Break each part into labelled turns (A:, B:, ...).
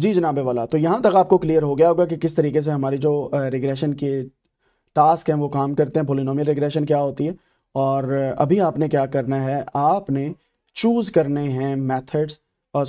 A: जी जनाबे वाला तो यहाँ तक आपको क्लियर हो गया होगा कि किस तरीके से हमारी जो रिग्रेशन के टास्क हैं वो काम करते हैं पोलिनोमियल रिग्रेशन क्या होती है और अभी आपने क्या करना है आपने चूज़ करने हैं मेथड्स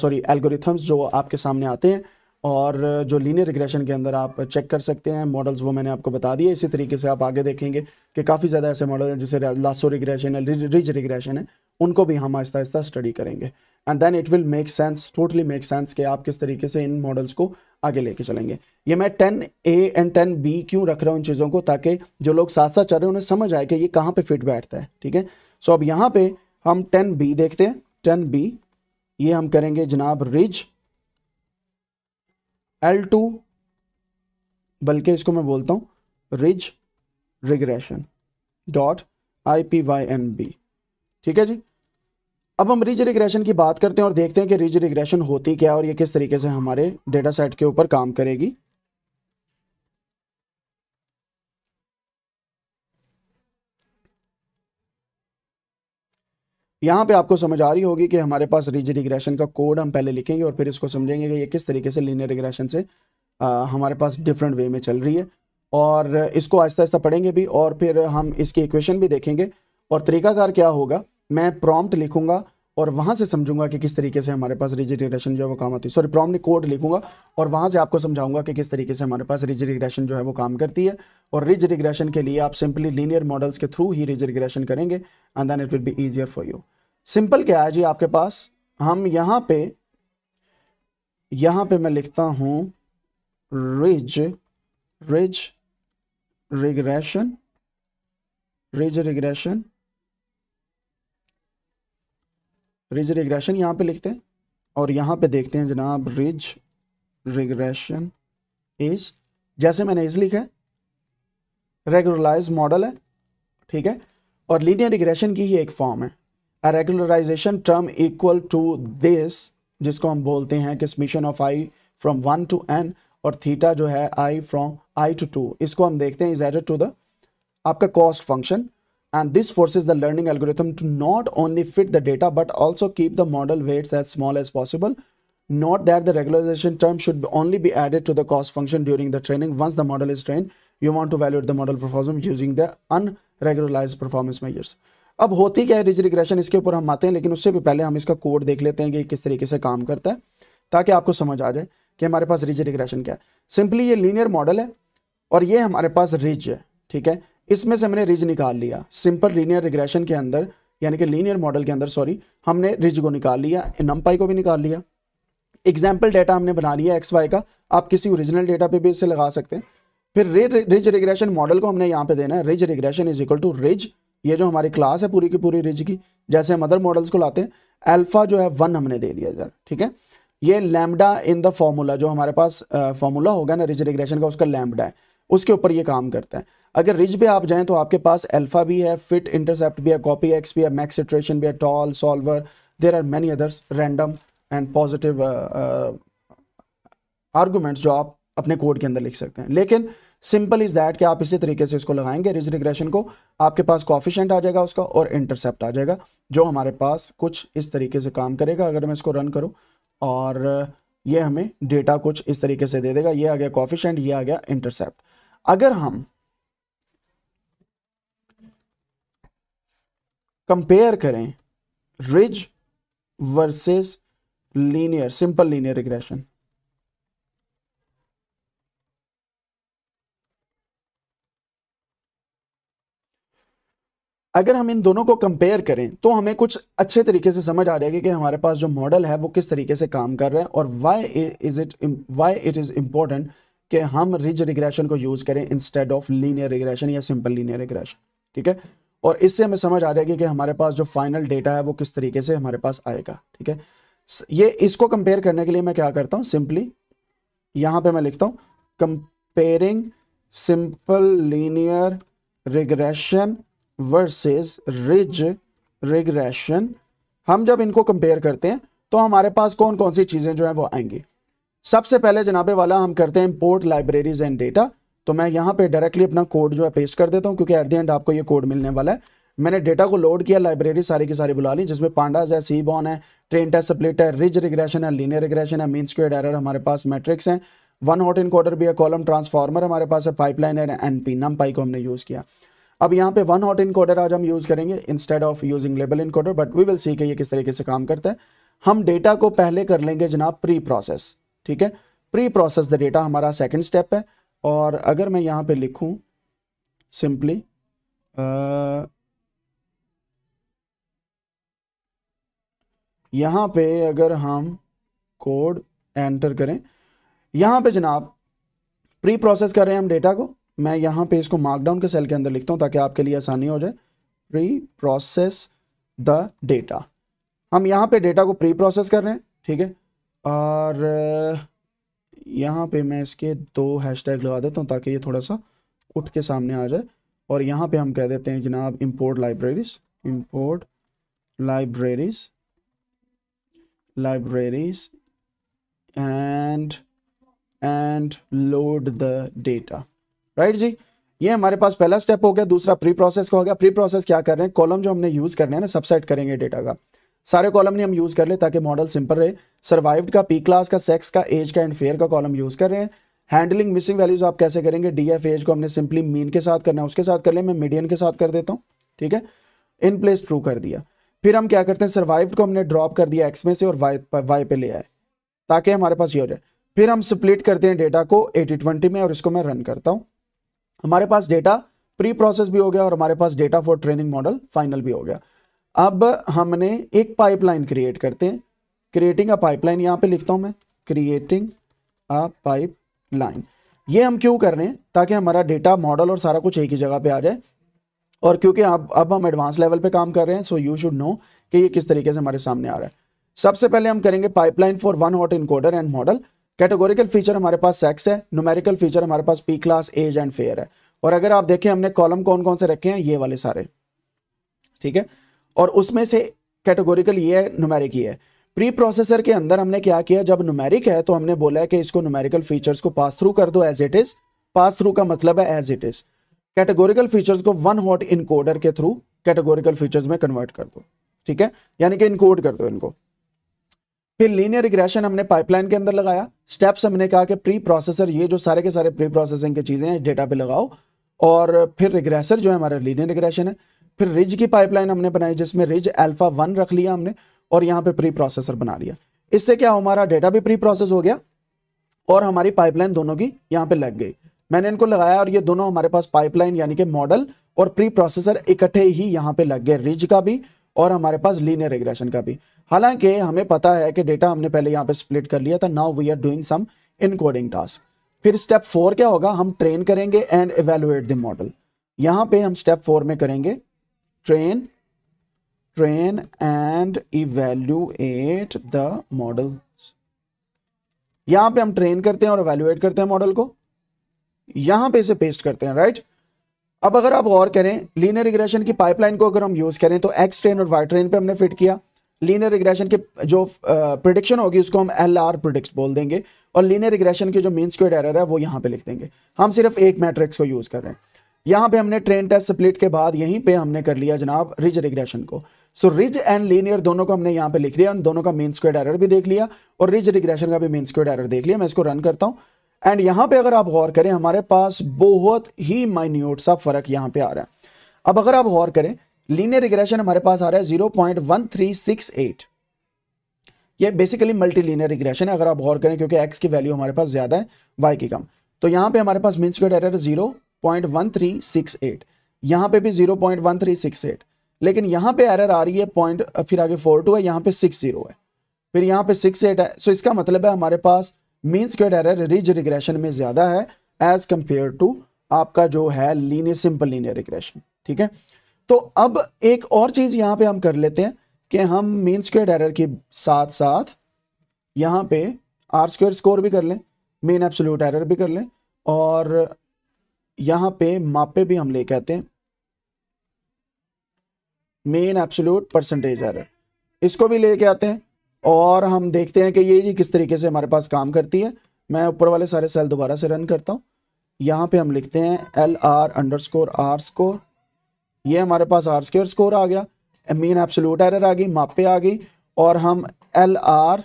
A: सॉरी एल्गोरिथम्स जो आपके सामने आते हैं और जो लीनियर रिग्रेशन के अंदर आप चेक कर सकते हैं मॉडल्स वो मैंने आपको बता दिए इसी तरीके से आप आगे देखेंगे कि काफ़ी ज़्यादा ऐसे मॉडल हैं जैसे लासो रिग्रेशन है रिज रिग्रेशन है उनको भी हम आहिस्ता आहिस्ता स्टडी करेंगे and then it will make sense totally make sense कि आप किस तरीके से इन मॉडल्स को आगे लेके चलेंगे ये मैं ten A and ten B क्यों रख रहा हूँ इन चीज़ों को ताकि जो लोग साथ साथ चल रहे हैं उन्हें समझ आए कि ये कहाँ पर फिट बैठता है ठीक है सो अब यहाँ पर हम टेन बी देखते हैं टेन बी ये हम करेंगे जनाब रिज एल टू बल्कि इसको मैं बोलता हूँ ridge regression dot I P Y N B ठीक है जी अब हम रिज रिग्रेशन की बात करते हैं और देखते हैं कि रिज रिग्रेशन होती क्या है और ये किस तरीके से हमारे डेटा सेट के ऊपर काम करेगी यहाँ पे आपको समझ आ रही होगी कि हमारे पास रिज रिग्रेशन का कोड हम पहले लिखेंगे और फिर इसको समझेंगे कि ये किस तरीके से लीनियर रिग्रेशन से आ, हमारे पास डिफरेंट वे में चल रही है और इसको आहिस्ता आहिस्ता पढ़ेंगे भी और फिर हम इसकी इक्वेशन भी देखेंगे और तरीकाकार क्या होगा मैं प्रॉम्प्ट लिखूंगा और वहाँ से समझूंगा कि किस तरीके से हमारे पास रिजिड रिग्रेशन जो है वो काम आती है सॉरी प्रॉब्लम कोड लिखूंगा और वहाँ से आपको समझाऊंगा कि किस तरीके से हमारे पास रिजिड रिग्रेशन जो है वो काम करती है और रिज रिग्रेशन के लिए आप सिंपली लीनियर मॉडल्स के थ्रू ही रिज रिग्रेशन करेंगे and then it will be easier for you simple क्या है जी आपके पास हम यहाँ पे यहाँ पे मैं लिखता हूँ ridge ridge regression ridge regression ridge regression यहाँ पे लिखते हैं और यहाँ पे देखते हैं जनाब रिज रिग्रेशन इज जैसे मैंने इज लिखा है रेगुलराइज मॉडल है ठीक है और लीनियर रिग्रेशन की ही एक फॉर्म है regularisation term equal to this जिसको हम बोलते हैं कि summation of i from one to n और थीटा जो है i from i to two इसको हम देखते हैं इज एडेड टू द आपका cost function and this forces the learning algorithm to not only fit the data but also keep the model weights as small as possible note that the regularization term should only be added to the cost function during the training once the model is trained you want to evaluate the model performance using the unregularized performance measures अब होती क्या है ridge regression इसके ऊपर हम आते हैं लेकिन उससे भी पहले हम इसका कोड देख लेते हैं कि किस तरीके से काम करता है ताकि आपको समझ आ जाए कि हमारे पास रिज रिग्रेशन क्या है सिंपली ये लीनियर मॉडल है और ये हमारे पास रिज है ठीक है इसमें से हमने रिज निकाल लिया सिंपल लीनियर रिग्रेशन के अंदर यानी कि लीनियर मॉडल के अंदर सॉरी हमने रिज को निकाल लिया नम को भी निकाल लिया एग्जाम्पल डेटा हमने बना लिया एक्स वाई का आप किसी ओरिजिनल डेटा पे भी इसे लगा सकते हैं फिर रिज रिग्रेशन मॉडल को हमने यहाँ पे देना है ridge regression is equal to ridge ये जो हमारी क्लास है पूरी की पूरी रिज की जैसे हम अदर मॉडल्स को लाते हैं अल्फा जो है वन हमने दे दिया सर ठीक है ये लैमडा इन द फॉर्मूला जो हमारे पास फॉर्मूला होगा ना रिज रिग्रेशन का उसका लैमडा है उसके ऊपर ये काम करता है अगर रिज पे आप जाएँ तो आपके पास अल्फा भी है फिट इंटरसेप्ट भी है कॉपी एक्स भी है मैक्स सिट्रेशन भी है tol solver there are many others random and positive arguments जो आप अपने कोड के अंदर लिख सकते हैं लेकिन सिंपल इज दैट कि आप इसी तरीके से इसको लगाएंगे रिज रिग्रेशन को आपके पास कॉफिशेंट आ जाएगा उसका और इंटरसेप्ट आ जाएगा जो हमारे पास कुछ इस तरीके से काम करेगा अगर मैं इसको रन करूँ और ये हमें डेटा कुछ इस तरीके से दे देगा ये आ गया कॉफिशेंट ये आ गया इंटरसेप्ट अगर हम कंपेयर करें ridge versus linear simple linear regression अगर हम इन दोनों को कंपेयर करें तो हमें कुछ अच्छे तरीके से समझ आ जाएगी कि हमारे पास जो मॉडल है वो किस तरीके से काम कर रहा है और why is it why it is important कि हम रिज रिग्रेशन को यूज़ करें इंस्टेड ऑफ लीनियर रिग्रेशन या सिंपल लीनियर रिग्रेशन ठीक है और इससे हमें समझ आ जाएगी कि हमारे पास जो फाइनल डेटा है वो किस तरीके से हमारे पास आएगा ठीक है ये इसको कंपेयर करने के लिए मैं क्या करता हूँ सिंपली यहां पे मैं लिखता हूं comparing simple linear regression versus ridge regression हम जब इनको कंपेयर करते हैं तो हमारे पास कौन कौन सी चीज़ें जो है वो आएंगी सबसे पहले जनाबे वाला हम करते हैं इम्पोर्ट लाइब्रेरीज एंड डेटा तो मैं यहाँ पे डायरेक्टली अपना कोड जो है पेस्ट कर देता हूँ क्योंकि एट द एंड आपको ये कोड मिलने वाला है मैंने डेटा को लोड किया लाइब्रेरी सारी की सारी बुला ली जिसमें पांडाज है सी बॉन है ट्रेन टेस्ट है रिज रिग्रेशन है लीनियर रिग्रेशन है मीनस क्यूड एरर हमारे पास मैट्रिक्स है वन हॉट इनकोडर भी है कॉलम ट्रांसफार्मर हमारे पास है पाइपलाइन है एन पी नम पाई को हमने यूज़ किया अब यहाँ पे वन हॉट इनकोडर आज हम यूज़ करेंगे instead of using label encoder but we will see कि ये किस तरीके से काम करता है हम डेटा को पहले कर लेंगे जनाब प्री प्रोसेस ठीक है प्री प्रोसेस द डेटा हमारा सेकेंड स्टेप है और अगर मैं यहाँ पे लिखूँ सिंपली यहाँ पे अगर हम कोड एंटर करें यहाँ पे जनाब प्री प्रोसेस कर रहे हैं हम डेटा को मैं यहाँ पे इसको मार्कडाउन के सेल के अंदर लिखता हूँ ताकि आपके लिए आसानी हो जाए प्री प्रोसेस द डेटा हम यहाँ पे डेटा को प्री प्रोसेस कर रहे हैं ठीक है और यहाँ पे मैं इसके दो हैशटैग लगा देता हूँ ताकि ये थोड़ा सा उठ के सामने आ जाए और यहाँ पे हम कह देते हैं जनाब import libraries import libraries libraries and and load the data right जी ये हमारे पास पहला स्टेप हो गया दूसरा प्री प्रोसेस का हो गया प्री प्रोसेस क्या कर रहे हैं कॉलम जो हमने यूज करने हैं ना सबसेट करेंगे डेटा का सारे कॉलम नहीं हम यूज़ कर ले ताकि मॉडल सिंपल रहे सर्वाइव्ड का पी क्लास का सेक्स का एज का एंड फेयर का कॉलम यूज़ कर रहे हैं हैंडलिंग मिसिंग वैल्यूज आप कैसे करेंगे डी एफ एज को हमने सिंपली मीन के साथ करना है उसके साथ कर ले मैं मीडियन के साथ कर देता हूँ ठीक है इन प्लेस ट्रू कर दिया फिर हम क्या करते हैं सर्वाइव को हमने ड्रॉप कर दिया एक्स में से और वाई वाई पे ले आए ताकि हमारे पास ये हो जाए फिर हम स्प्लिट करते हैं डेटा को एटी ट्वेंटी में और इसको मैं रन करता हूँ हमारे पास डेटा प्री प्रोसेस भी हो गया और हमारे पास data for training model final भी हो गया अब हमने एक पाइपलाइन क्रिएट करते हैं क्रिएटिंग अ पाइपलाइन यहाँ पे लिखता हूँ मैं क्रिएटिंग अ पाइप लाइन ये हम क्यों कर रहे हैं ताकि हमारा डेटा मॉडल और सारा कुछ एक ही जगह पे आ जाए और क्योंकि अब अब हम एडवांस लेवल पे काम कर रहे हैं सो यू शुड नो कि ये किस तरीके से हमारे सामने आ रहा है सबसे पहले हम करेंगे pipeline for one hot encoder and model categorical feature हमारे पास सेक्स है न्यूमेरिकल फीचर हमारे पास p class age and fare है और अगर आप देखें हमने कॉलम कौन कौन से रखे हैं ये वाले सारे ठीक है और उसमें से कैटेगोरिकल ये है नुमेरिक ही है प्री प्रोसेसर के अंदर हमने क्या किया जब नुमेरिक है तो हमने बोला है कि इसको नुमेरिकल फीचर्स को पास थ्रू कर दो as it is pass through का मतलब है as it is categorical features को वन हॉट इनकोडर के थ्रू कैटेगोरिकल फीचर्स में कन्वर्ट कर दो ठीक है यानी कि इनकोड कर दो इनको फिर लीनियर रिग्रेशन हमने पाइपलाइन के अंदर लगाया स्टेप्स हमने कहा कि प्री प्रोसेसर ये जो सारे के सारे प्री प्रोसेसिंग की चीजें हैं डेटा पे लगाओ और फिर रिग्रेसर जो है हमारा लीनियर रिग्रेशन है फिर रिज की पाइपलाइन हमने बनाई जिसमें रिज एल्फा वन रख लिया हमने और यहाँ पे प्री प्रोसेसर बना लिया इससे क्या हमारा डेटा भी प्री प्रोसेस हो गया और हमारी पाइपलाइन दोनों की यहाँ पे लग गई मैंने इनको लगाया और ये दोनों हमारे पास पाइपलाइन यानी कि मॉडल और प्री प्रोसेसर इकट्ठे ही यहाँ पे लग गए रिज का भी और हमारे पास लीनियर रिग्रेशन का भी हालांकि हमें पता है कि डेटा हमने पहले यहाँ पे स्प्लिट कर लिया था now we are doing some encoding task फिर स्टेप फोर क्या होगा हम ट्रेन करेंगे एंड एवेलुएट द मॉडल यहाँ पे हम स्टेप फोर में करेंगे train train and evaluate the model यहां पे हम ट्रेन करते हैं और एवेल्युएट करते हैं मॉडल को यहां पे इसे पेस्ट करते हैं राइट right? अब अगर आप और करें लीनियर रिग्रेशन की पाइपलाइन को अगर हम यूज करें तो एक्स ट्रेन और वाई ट्रेन पे हमने फिट किया लीनियर रिग्रेशन के जो प्रिडिक्शन होगी उसको हम एल आर प्रोडिक्स बोल देंगे और लीनियर रिग्रेशन के जो मीन स्क्वेड एरर है वो यहां पे लिख देंगे हम सिर्फ एक मैट्रिक्स को यूज कर रहे हैं यहाँ पे हमने ट्रेन टेस्ट स्प्लिट के बाद यहीं पे हमने कर लिया जनाब रिज रिग्रेशन को सो रिज एंड लीनियर दोनों को हमने यहां पे लिख लिया दोनों का मेन स्क्वेड एरर भी देख लिया और रिज रिग्रेशन का भी मेन स्क्वेड एरर देख लिया मैं इसको रन करता हूं एंड यहां पे अगर आप गौर करें हमारे पास बहुत ही माइन्यूट सा फर्क यहां पे आ रहा है अब अगर आप गौर करें लीनियर रिग्रेशन हमारे पास आ रहा है zero point one three six eight ये बेसिकली मल्टी रिग्रेशन है अगर आप गौर करें क्योंकि एक्स की वैल्यू हमारे पास ज्यादा है वाई की कम तो यहाँ पे हमारे पास मीन स्क्वेड एरर जीरो 0.1368 यहां पे भी 0.1368 लेकिन यहां पे एरर आ रही है पॉइंट फिर आगे 42 है यहां पे 60 है फिर यहां पे 68 एट है सो इसका मतलब है हमारे पास mean squared error ridge regression में ज़्यादा है एज कंपेयर टू आपका जो है लीनियर सिंपल लीनियर रिग्रेशन ठीक है तो अब एक और चीज़ यहां पे हम कर लेते हैं कि हम मीन स्क्वेयर एरर के साथ साथ यहां पे आर स्क्वेयर स्कोर भी कर लें मेन एब्सोल्यूट एरर भी कर लें और यहां पे मापे भी हम ले कहते हैं मेन एब्सोल्यूट परसेंटेज एरर इसको भी लेके आते हैं और हम देखते हैं कि ये जी किस तरीके से हमारे पास काम करती है मैं ऊपर वाले सारे सेल दोबारा से रन करता हूँ यहाँ पे हम लिखते हैं l r underscore r score ये हमारे पास आर स्क्र स्कोर आ गया मीन एब्सोल्यूट एरर आ गई मापे आ गई और हम l r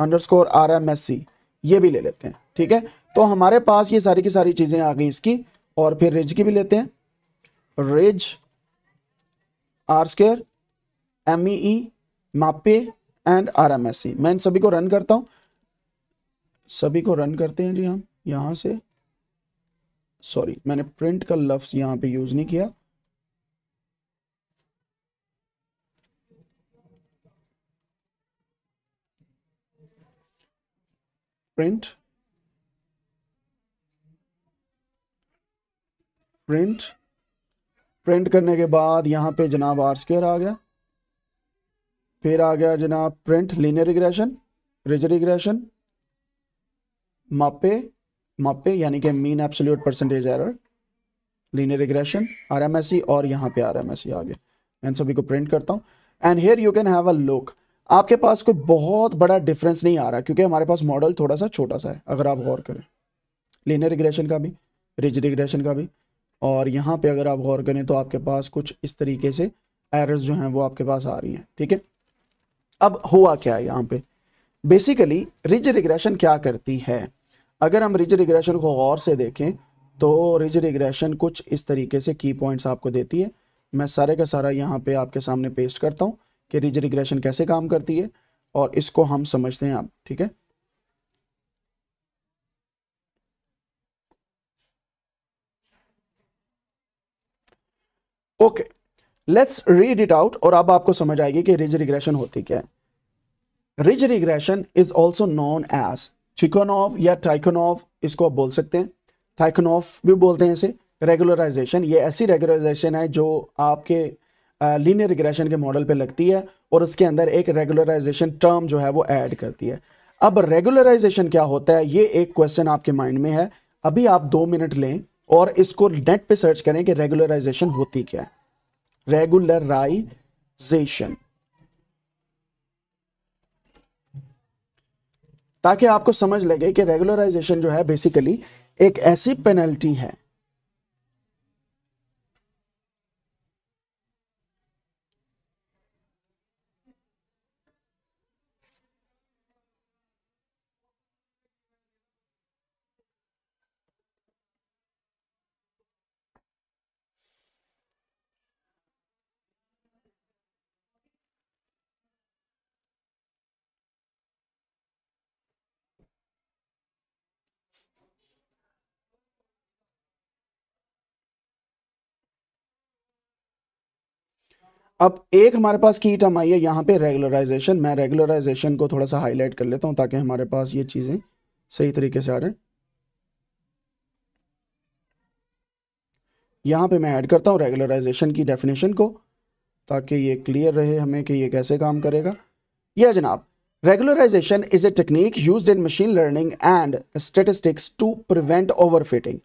A: underscore r m s c ये भी ले लेते हैं ठीक है तो हमारे पास ये सारी की सारी चीज़ें आ गई इसकी और फिर रेज की भी लेते हैं रेज r square m e e e, MAPE and r m s c मैं इन सभी को रन करता हूं सभी को रन करते हैं जी हम यहां से सॉरी मैंने प्रिंट का लफ्ज यहां पे यूज नहीं किया प्रिंट प्रिंट प्रिंट करने के बाद यहाँ पे जनाब आर स्केयर आ गया फिर आ गया जनाब print linear regression ridge regression MAPE MAPE यानी कि mean absolute percentage error linear regression RMSC और यहाँ पे आरएमएससी आ गया इन सभी को प्रिंट करता हूँ and here you can have a look आपके पास कोई बहुत बड़ा डिफरेंस नहीं आ रहा क्योंकि हमारे पास मॉडल थोड़ा सा छोटा सा है अगर आप गौर करें लीनियर रिग्रेशन का भी रिज रिग्रेशन का भी और यहाँ पे अगर आप गौर करें तो आपके पास कुछ इस तरीके से एरर्स जो हैं वो आपके पास आ रही हैं ठीक है अब हुआ क्या है यहाँ पे बेसिकली रिज रिग्रेशन क्या करती है अगर हम रिज रिग्रेशन को गौर से देखें तो रिज रिग्रेशन कुछ इस तरीके से की पॉइंट्स आपको देती है मैं सारे का सारा यहाँ पे आपके सामने पेस्ट करता हूँ कि रिज रिग्रेशन कैसे काम करती है और इसको हम समझते हैं आप ठीक है okay let's read it out और अब आपको समझ आएगी कि रिज रिग्रेशन होती क्या है ridge regression is also known as Tikhonov या टाइकोनॉफ इसको आप बोल सकते हैं थाइकोनॉफ भी बोलते हैं इसे रेगुलराइजेशन ये ऐसी रेगुलराइजेशन है जो आपके लीनियर रिग्रेशन के मॉडल पे लगती है और उसके अंदर एक रेगुलराइजेशन टर्म जो है वो ऐड करती है अब रेगुलराइजेशन क्या होता है ये एक क्वेश्चन आपके माइंड में है अभी आप दो मिनट लें और इसको नेट पे सर्च करें कि रेगुलराइजेशन होती क्या है रेगुलराइजेशन ताकि आपको समझ लगे कि रेगुलराइजेशन जो है बेसिकली एक ऐसी पेनल्टी है अब एक हमारे पास की टर्म आई है यहाँ पे रेगुलराइजेशन मैं रेगुलराइजेशन को थोड़ा सा हाईलाइट कर लेता हूँ ताकि हमारे पास ये चीज़ें सही तरीके से आ रहे यहाँ पे मैं ऐड करता हूँ रेगुलराइजेशन की डेफिनेशन को ताकि ये क्लियर रहे हमें कि ये कैसे काम करेगा यह जनाब regularisation is a technique use in machine learning and statistics to prevent overfitting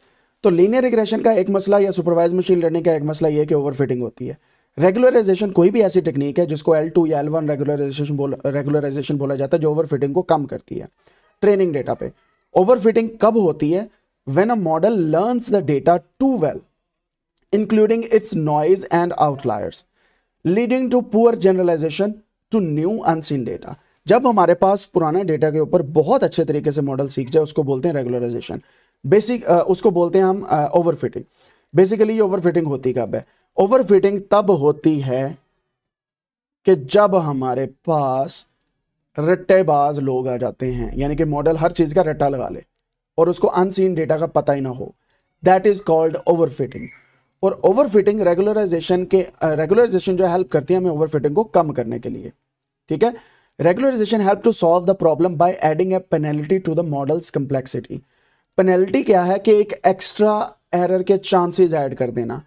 A: तो लीनियर रिग्रेशन का एक मसला या सुपरवाइज मशीन लर्निंग का एक मसला यह कि ओवरफिटिंग होती है रेगुलराइजेशन कोई भी ऐसी टेक्निक है जिसको एल टू या एल वन रेगुलराइजेशन बोला रेगुलराइजेशन बोला जाता है जो ओवर फिटिंग को कम करती है ट्रेनिंग डेटा पे ओवर फिटिंग कब होती है when a model learns the data too well including its noise and outliers leading to poor generalisation to new unseen data जब हमारे पास पुराना डेटा के ऊपर बहुत अच्छे तरीके से मॉडल सीख जाए उसको बोलते हैं रेगुलराइजेशन बेसिक उसको बोलते हैं हम ओवर फिटिंग बेसिकली ये ओवर फिटिंग होती कब है ओवरफिटिंग तब होती है कि जब हमारे पास रट्टेबाज लोग आ जाते हैं यानी कि मॉडल हर चीज़ का रट्टा लगा ले और उसको अनसीन डेटा का पता ही ना हो दैट इज़ कॉल्ड ओवरफिटिंग और ओवरफिटिंग रेगुलराइजेशन के रेगुलराइजेशन जो हेल्प करती है हमें ओवरफिटिंग को कम करने के लिए ठीक है regularisation help to solve the problem by adding a penalty to the model's complexity penalty क्या है कि एक एक्स्ट्रा एरर के चांसेस ऐड कर देना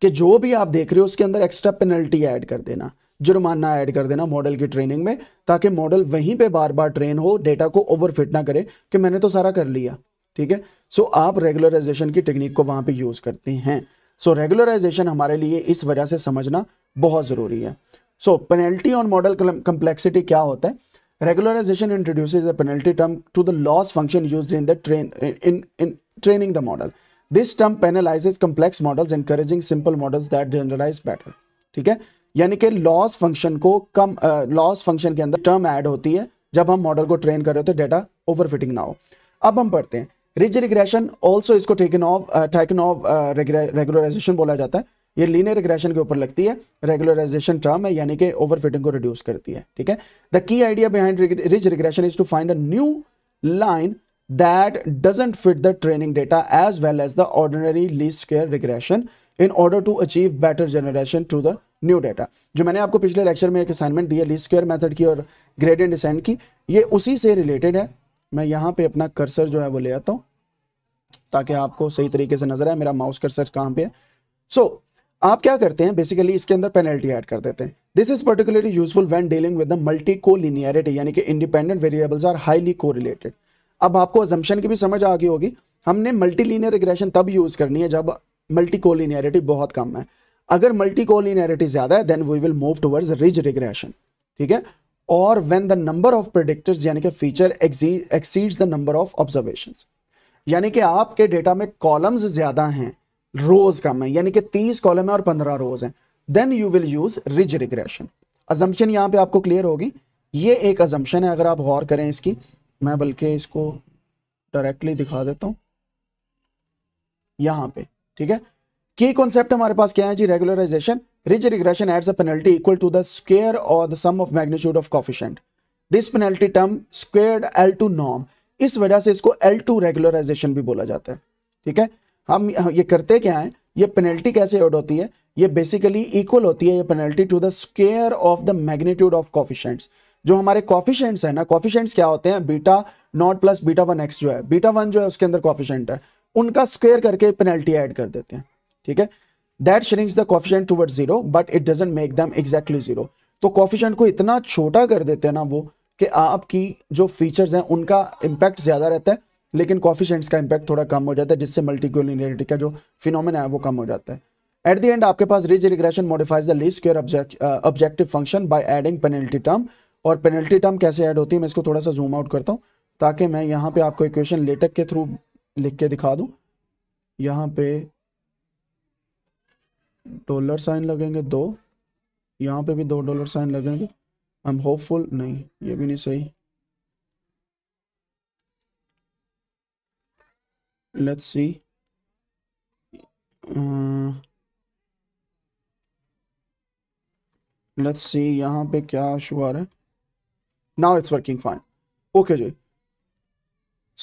A: कि जो भी आप देख रहे हो उसके अंदर एक्स्ट्रा पेनल्टी ऐड कर देना जुर्माना ऐड कर देना मॉडल की ट्रेनिंग में ताकि मॉडल वहीं पे बार बार ट्रेन हो डेटा को ओवरफिट ना करे कि मैंने तो सारा कर लिया ठीक है सो आप रेगुलराइजेशन की टेक्निक को वहां पे यूज करते हैं सो रेगुलराइजेशन हमारे लिए इस वजह से समझना बहुत जरूरी है so penalty on model complexity क्या होता है regularisation introduce a penalty term to the loss function use in the train in training the model this term penalise complex models encouraging simple models that generalise better ठीक है यानी कि loss function को कम loss function के अंदर term add होती है जब हम मॉडल को ट्रेन कर रहे होते डेटा डेटा ओवरफिटिंग ना हो अब हम पढ़ते हैं रिज रिग्रेशन ऑल्सो इसको Tikhonov Tikhonov regularisation बोला जाता है ये लीनियर रिग्रेशन के ऊपर लगती है रेगुलराइजेशन टर्म है यानी कि ओवरफिटिंग को रिड्यूस करती है ठीक है the key idea behind ridge regression is to find a new line that doesn't fit the training data as well as the ordinary least square regression in order to achieve better generation to the new data जो मैंने आपको पिछले lecture में एक assignment दी है least method की और gradient descent की ये उसी से रिलेटेड है मैं यहाँ पे अपना कर्सर जो है वो ले आता हूँ ताकि आपको सही तरीके से नजर आए मेरा माउस कर्सर कहाँ पे है सो so, आप क्या करते हैं बेसिकली इसके अंदर पेनल्टी ऐड कर देते हैं this is particularly useful when dealing with the multicollinearity यानी कि independent variables are highly correlated अब आपको अजम्पन की भी समझ आ गई होगी हमने मल्टी लीनियर रिग्रेशन तब यूज करनी है जब मल्टी कोलिनियरिटी बहुत कम है अगर मल्टी कोलिनियरिटी ज्यादा है then we will move towards ridge regression ठीक है और when the number of predictors यानी कि feature exceeds the number of observation यानी कि आपके डेटा में कॉलम्स ज्यादा हैं रोज कम है यानी कि तीस कॉलम है और पंद्रह रोज हैं then you will use ridge regression assumption यहाँ पे आपको क्लियर होगी ये एक अजम्पन है अगर आप गौर करें इसकी मैं बल्कि इसको डायरेक्टली दिखा देता हूँ यहाँ पे ठीक है की कॉन्सेप्ट हमारे पास क्या है जी regularisation ridge regression adds a penalty equal to the square और the sum of magnitude of coefficient this penalty term squared L two norm इस वजह से इसको एल टू रेगुलराइजेशन भी बोला जाता है ठीक है हम ये करते क्या है ये पेनल्टी कैसे एड होती है ये बेसिकली इक्वल होती है ये penalty to the square of the magnitude of coefficients जो हमारे कॉफिशेंट्स है ना कॉफिशेंट्स क्या होते हैं beta nought plus beta one x जो है बीटा वन जो है उसके अंदर कॉफिशेंट है उनका स्क्वेयर करके पेनल्टी एड कर देते हैं ठीक है that shrinks the coefficient toward zero but it doesn't make them exactly zero तो कॉफिशेंट को इतना छोटा कर देते हैं ना वो कि आपकी जो फीचर्स हैं उनका इम्पैक्ट ज़्यादा रहता है लेकिन कॉफिशेंट्स का इम्पैक्ट थोड़ा कम हो जाता है जिससे मल्टीकोलिनियरिटी का जो फिनोमिना है वो कम हो जाता है एट द एंड आपके पास ridge regression modifies the least square objective function by adding penalty term और पेनल्टी टर्म कैसे ऐड होती है मैं इसको थोड़ा सा जूम आउट करता हूँ ताकि मैं यहाँ पे आपको इक्वेशन लेटक के थ्रू लिख के दिखा दूँ यहाँ पे डॉलर साइन लगेंगे दो यहाँ पे भी दो डॉलर साइन लगेंगे आई एम होपफुल नहीं ये भी नहीं सही लेट्स सी लेट्स सी यहाँ पे क्या शुरू आ रहा है now it's working fine okay जी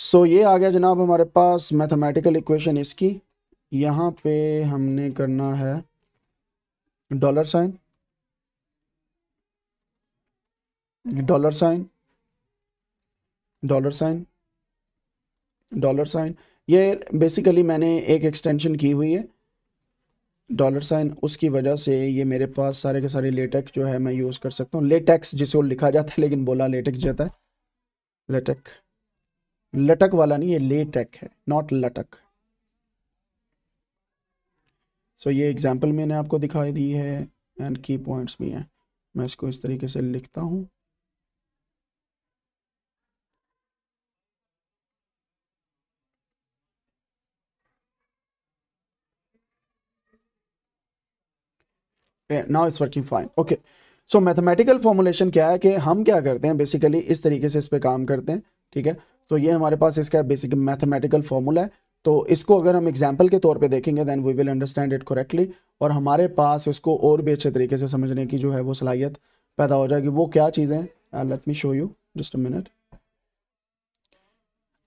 A: सो so, ये आ गया जनाब हमारे पास मैथमेटिकल इक्वेशन इसकी यहाँ पे हमने करना है dollar sign dollar sign dollar sign dollar sign ये बेसिकली मैंने एक एक्सटेंशन की हुई है डॉलर साइन उसकी वजह से ये मेरे पास सारे के सारे लेटेक जो है मैं यूज़ कर सकता हूँ लेटेक्स जिसे लिखा जाता है लेकिन बोला लेटेक जाता है लेटेक लटक वाला नहीं ये लेटेक है नॉट लटक सो so, ये एग्जांपल मैंने आपको दिखाई दी है एंड की पॉइंट्स भी हैं मैं इसको इस तरीके से लिखता हूँ now it's working fine okay so mathematical formulation क्या है कि हम क्या करते हैं बेसिकली इस तरीके से इस पर काम करते हैं ठीक है तो ये हमारे पास इसका बेसिक मैथमेटिकल फॉर्मूला है तो इसको अगर हम एग्जाम्पल के तौर पे देखेंगे then we will understand it correctly और हमारे पास इसको और भी अच्छे तरीके से समझने की जो है वो सलाहियत पैदा हो जाएगी वो क्या चीज़ें let me show you just a minute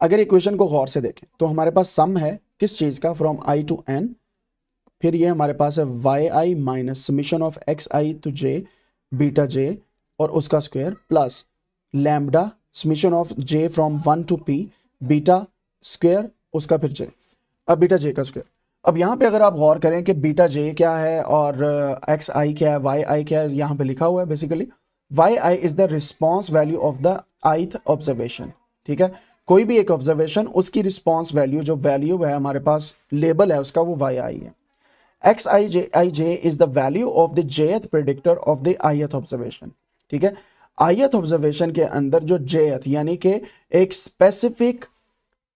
A: अगर इक्वेशन को गौर से देखें तो हमारे पास सम है किस चीज़ का फ्रॉम आई टू एन फिर ये हमारे पास है y i minus summation of x i to j beta j और उसका square plus lambda summation of j from one to p beta square उसका फिर जे अब बीटा जे का स्क्वायर अब यहाँ पे अगर आप गौर करें कि बीटा जे क्या है और एक्स uh, आई क्या है वाई आई क्या है यहाँ पे लिखा हुआ है basically y i is the response value of the ith observation ठीक है कोई भी एक ऑब्जर्वेशन उसकी रिस्पॉन्स वैल्यू जो वैल्यू है हमारे पास लेबल है उसका वो वाई आई है xij ij is the value of the jth predictor of the ith observation ठीक है ith observation के अंदर जो jth यानी कि एक स्पेसिफिक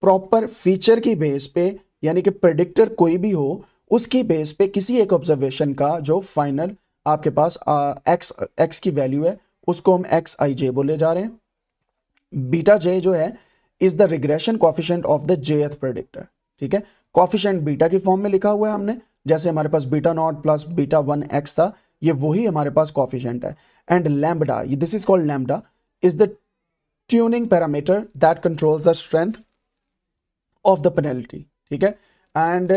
A: प्रॉपर फीचर की बेस पे यानी कि प्रेडिक्टर कोई भी हो उसकी बेस पे किसी एक ऑब्जर्वेशन का जो फाइनल आपके पास एक्स एक्स की वैल्यू है उसको हम एक्स आई जे बोले जा रहे हैं बीटा जे जो है is the regression coefficient of the jth predictor ठीक है कॉफिशेंट बीटा की फॉर्म में लिखा हुआ है हमने जैसे हमारे पास beta nought plus beta one x था ये वही हमारे पास कॉफिशेंट है and lambda this is called lambda is the tuning parameter that controls the strength of the penalty ठीक है and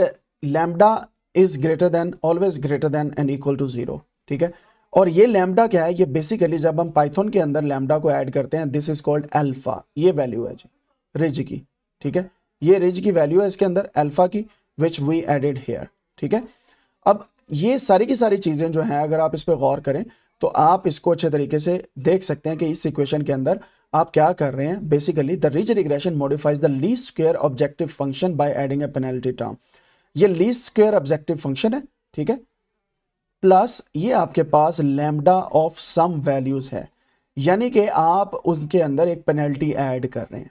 A: lambda is greater than always greater than and equal to zero ठीक है और ये लैम्बडा क्या है ये बेसिकली जब हम पाइथन के अंदर लैम्बडा को ऐड करते हैं दिस इज कॉल्ड एल्फा ये वैल्यू है जी रिज की ठीक है ये रिज की वैल्यू है इसके अंदर एल्फा की विच वी एडेड हेयर ठीक है अब ये सारी की सारी चीज़ें जो हैं अगर आप इस पर गौर करें तो आप इसको अच्छे तरीके से देख सकते हैं कि इस इक्वेशन के अंदर आप क्या कर रहे हैं basically the ridge regression modifies the least square objective function by adding a penalty term ये लीज स्क्र ऑब्जेक्टिव फंक्शन है ठीक है प्लस ये आपके पास लेमडा ऑफ सम वैल्यूज है यानी कि आप उसके अंदर एक पेनल्टी ऐड कर रहे हैं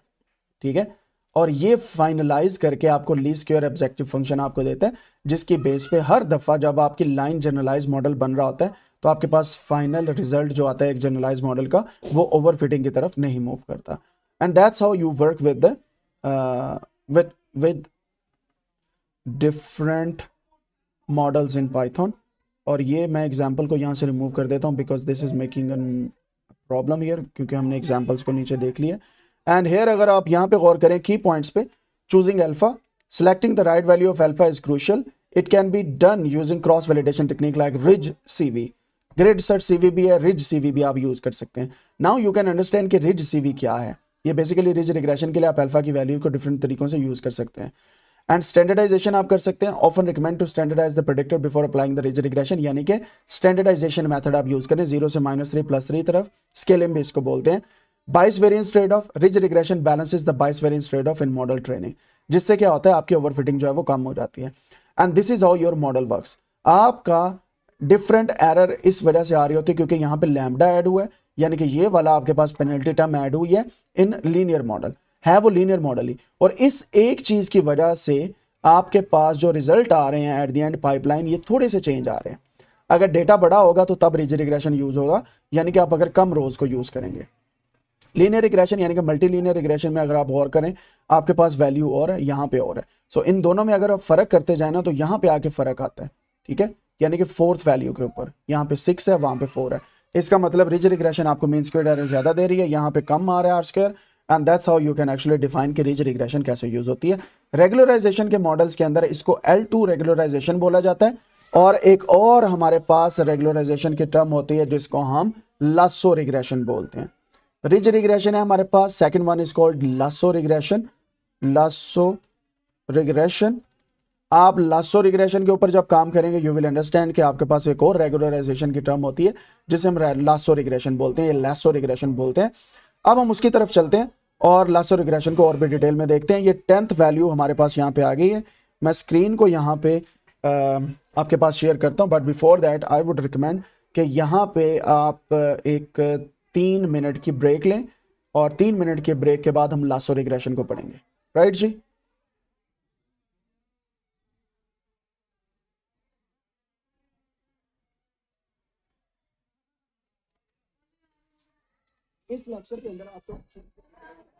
A: ठीक है और ये फाइनलाइज करके आपको लीज स्क्र ऑब्जेक्टिव फंक्शन आपको देता है जिसके बेस पे हर दफ़ा जब आपकी लाइन जनरलाइज मॉडल बन रहा होता है तो आपके पास फाइनल रिजल्ट जो आता है एक जनरलाइज मॉडल का वो ओवर फिटिंग की तरफ नहीं मूव करता and that's how you work with with with different models in Python और ये मैं एग्जाम्पल को यहाँ से रिमूव कर देता हूँ because this is making an problem here क्योंकि हमने एग्जाम्पल्स को नीचे देख लिया एंड हेयर अगर आप यहाँ पे गौर करें की पॉइंट्स पे choosing alpha Selecting the right value of alpha is crucial. It can be done using cross validation technique like ridge CV grid search CV भी है रिज सीवी भी आप यूज कर सकते हैं नाउ यू कैन अंडरस्टैंड कि ridge CV क्या है ये बेसिकली रिज रिग्रेशन के लिए आप अल्फा की वैल्यू को डिफरेंट तरीकों से यूज कर सकते हैं एंड स्टैंडर्डाइजेशन आप कर सकते हैं often recommend to standardize the predictor before applying the ridge regression यानी कि स्टैंडर्डाइजेशन मेथड आप यूज करें जीरो से माइनस थ्री प्लस थ्री तरफ स्केलिंग भी इसको बोलते हैं bias variance trade off ridge regression balance is the bias variance trade off in model training जिससे क्या होता है आपकी ओवरफिटिंग जो है वो कम हो जाती है and this is how your model work आपका डिफरेंट एरर इस वजह से आ रही होती है क्योंकि यहाँ पे लैमडा ऐड हुआ है यानी कि ये वाला आपके पास पेनल्टी टर्म ऐड हुई है इन लीनियर मॉडल है वो लीनियर मॉडल ही और इस एक चीज़ की वजह से आपके पास जो रिजल्ट आ रहे हैं एट दी एंड पाइपलाइन ये थोड़े से चेंज आ रहे हैं अगर डेटा बड़ा होगा तो तब रिजरिग्रेशन यूज़ होगा यानी कि आप अगर कम रोज़ को यूज़ करेंगे लीनियर रिग्रेशन यानी कि मल्टी लीनियर रिग्रेशन में अगर आप और करें आपके पास वैल्यू और है यहाँ पे और है सो so, इन दोनों में अगर आप फर्क करते जाए ना तो यहाँ पे आके फर्क आता है ठीक है यानी कि फोर्थ वैल्यू के ऊपर यहाँ पे सिक्स है वहाँ पे फोर है इसका मतलब रिज रिग्रेशन आपको मीन स्क्वेयर एरर ज्यादा दे रही है यहाँ पे कम आ रहा है R square and that's how you can actually define कि रिज रिग्रेशन कैसे यूज होती है रेगुलराइजेशन के मॉडल्स के अंदर इसको एल टू रेगुलराइजेशन बोला जाता है और एक और हमारे पास रेगुलराइजेशन की टर्म होती है जिसको हम लासो रिग्रेशन बोलते हैं रिज रिग्रेशन है हमारे पास second one is called lasso regression lasso regression आप लासो रिग्रेशन के ऊपर जब काम करेंगे यू विल अंडरस्टैंड कि आपके पास एक और रेगुलराइजेशन की टर्म होती है जिसे हम लासो रिग्रेशन बोलते हैं लासो रिग्रेशन बोलते हैं अब हम उसकी तरफ चलते हैं और लासो रिग्रेशन को और भी डिटेल में देखते हैं ये टेंथ वैल्यू हमारे पास यहाँ पे आ गई है मैं स्क्रीन को यहाँ पे आपके पास शेयर करता हूँ but before that I would recommend कि यहाँ पे आप एक तीन मिनट की ब्रेक लें और तीन मिनट के ब्रेक के बाद हम लासो रिग्रेशन को पढ़ेंगे राइट जी इस लेक्चर के अंदर आपको